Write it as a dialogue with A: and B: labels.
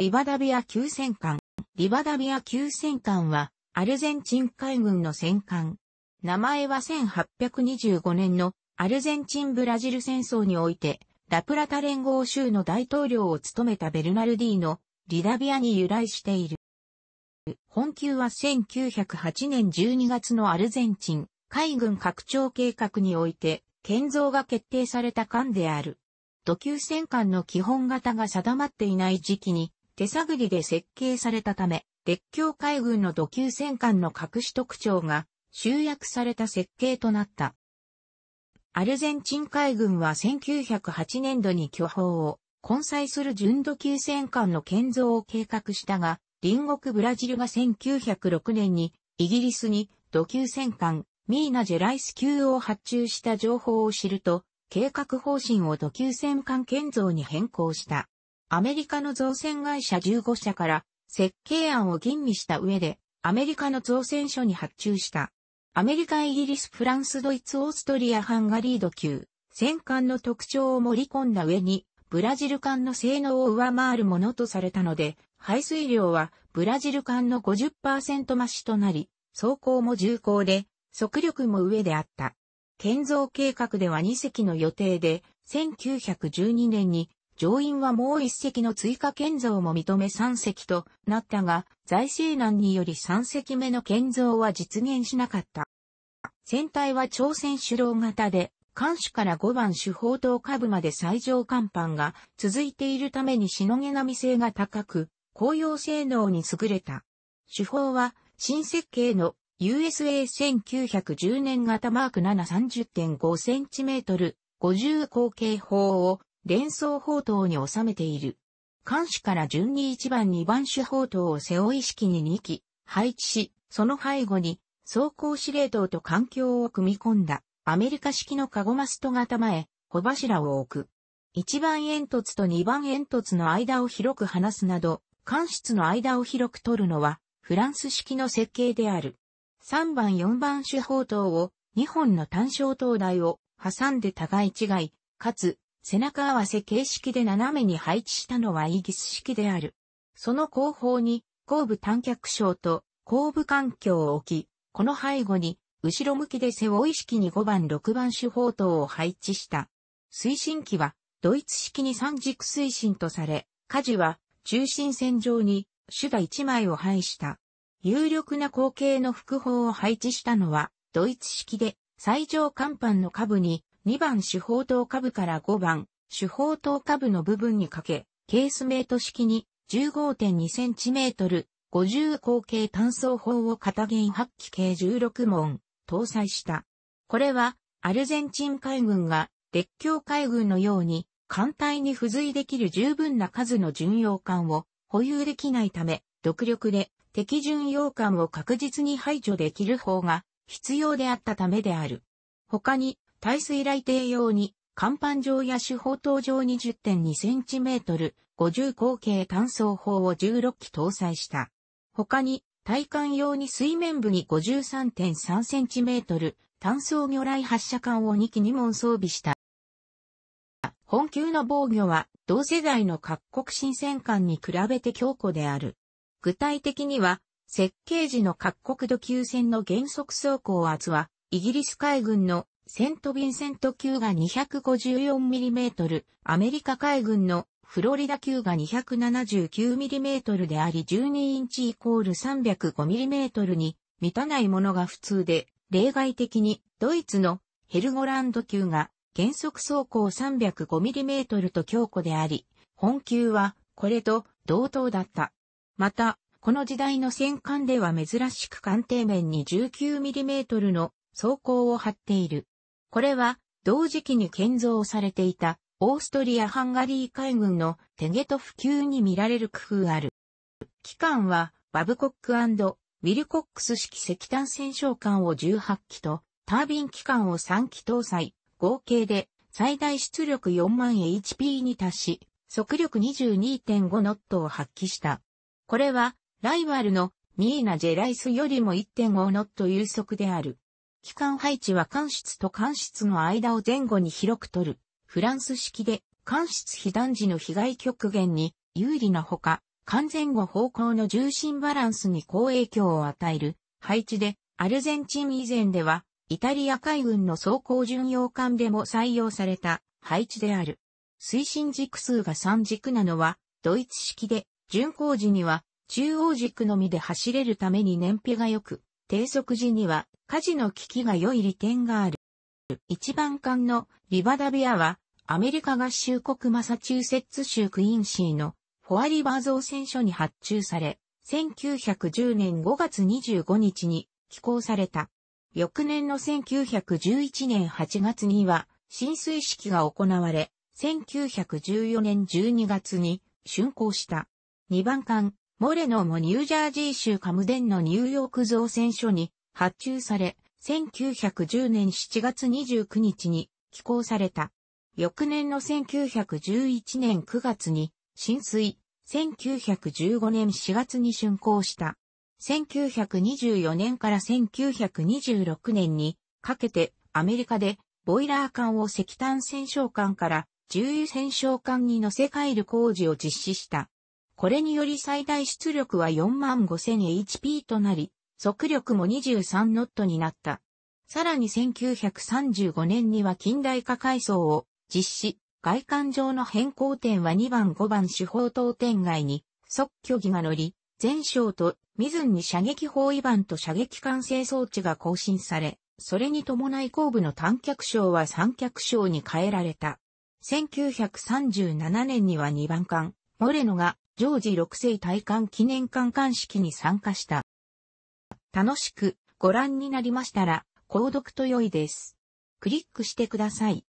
A: リバダビア急戦艦。リバダビア急戦艦は、アルゼンチン海軍の戦艦。名前は1825年のアルゼンチン・ブラジル戦争において、ラプラタ連合州の大統領を務めたベルナルディのリダビアに由来している。本級は1908年12月のアルゼンチン海軍拡張計画において建造が決定された艦である。土級戦艦の基本型が定まっていない時期に手探りで設計されたため、列強海軍の土球戦艦の隠し特徴が集約された設計となった。アルゼンチン海軍は1908年度に巨砲を混載する純土球戦艦の建造を計画したが、隣国ブラジルが1906年にイギリスに土球戦艦ミーナ・ジェライス級を発注した情報を知ると、計画方針を土球戦艦建造に変更した。アメリカの造船会社15社から設計案を吟味した上で、アメリカの造船所に発注した。アメリカ、イギリス、フランス、ドイツ、オーストリア、ハンガリード級、戦艦の特徴を盛り込んだ上に、ブラジル艦の性能を上回るものとされたので、排水量はブラジル艦の50%増しとなり、走行も重厚で、速力も上であった。建造計画では2隻の予定で、1912年に上院はもう一席の追加建造も認め三席となったが、財政難により三席目の建造は実現しなかった。船体は朝鮮主導型で、艦首から5番主砲塔下部まで最上甲板が続いているためにしのげなみ性が高く、高揚性能に優れた。主砲は新設計の USA 1910年型マーク7 30.5センチメートル50口径砲を連想砲塔に収めている。艦首から順に1番2番手砲塔を背負い式に2機配置し、その背後に装甲司令塔と環境を組み込んだアメリカ式のカゴマスト型前、小柱を置く。1番煙突と2番煙突の間を広く離すなど、艦室の間を広く取るのはフランス式の設計である。3番4番手砲塔を2本の単焦灯台を挟んで互い違い、かつ背中合わせ形式で斜めに配置したのはイギス式である。その後方に後部短脚章と後部環境を置き、この背後に後ろ向きで背を意識に5番6番手法等を配置した。推進機はドイツ式に三軸推進とされ、火事は中心線上に手打1枚を配した。有力な後継の副砲を配置したのはドイツ式で最上甲板の下部に2番手法等下部から5番手法等下部の部分にかけ、ケースメイト式に 15.2cm 50口径単装砲を片原8機計16門搭載した。これはアルゼンチン海軍が列強海軍のように艦隊に付随できる十分な数の巡洋艦を保有できないため、独力で敵巡洋艦を確実に排除できる方が必要であったためである。他に耐水雷艇用に、甲板上や手法塔上に1 0 2 c m 50口径単装砲を16機搭載した。他に、体艦用に水面部に 53.3cm、単装魚雷発射管を2機2門装備した。本級の防御は、同世代の各国新戦艦に比べて強固である。具体的には、設計時の各国土級戦の原則走行圧は、イギリス海軍のセント・ヴィンセント級が 254mm、アメリカ海軍のフロリダ級が 279mm であり12インチイコール 305mm に満たないものが普通で、例外的にドイツのヘルゴランド級が原則走行 305mm と強固であり、本級はこれと同等だった。また、この時代の戦艦では珍しく艦艇面に 19mm の装甲を張っている。これは、同時期に建造されていた、オーストリア・ハンガリー海軍のテゲト普及に見られる工夫ある。機関は、バブコックウィルコックス式石炭戦勝艦を18機と、タービン機関を3機搭載、合計で最大出力4万 HP に達し、速力22.5ノットを発揮した。これは、ライバルのミーナ・ジェライスよりも1.5ノット有速である。機関配置は艦室と艦室の間を前後に広く取る、フランス式で、艦室被弾時の被害極限に有利なほか、完全後方向の重心バランスに好影響を与える配置で、アルゼンチン以前では、イタリア海軍の装甲巡洋艦でも採用された配置である。推進軸数が3軸なのは、ドイツ式で、巡航時には中央軸のみで走れるために燃費が良く、低速時には火事の危機が良い利点がある。一番艦のリバダビアはアメリカ合衆国マサチューセッツ州クインシーのフォアリバー造船所に発注され、1910年5月25日に寄港された。翌年の1911年8月には浸水式が行われ、1914年12月に竣工した。2番艦モレノもニュージャージー州カムデンのニューヨーク造船所に発注され、1910年7月29日に寄港された。翌年の1911年9月に浸水、1915年4月に竣工した。1924年から1926年にかけてアメリカでボイラー艦を石炭戦勝艦から重油戦勝艦に乗せ替える工事を実施した。これにより最大出力は 45000HP となり、速力も23ノットになった。さらに1935年には近代化改装を実施、外観上の変更点は2番5番主砲等点外に即虚偽が乗り、全哨とミズンに射撃砲違板と射撃管制装置が更新され、それに伴い後部の単脚章は三脚章に変えられた。1937年には2番艦、モレノがジョージ6世大冠記念館館式に参加した。楽しくご覧になりましたら、購読と良いです。クリックしてください。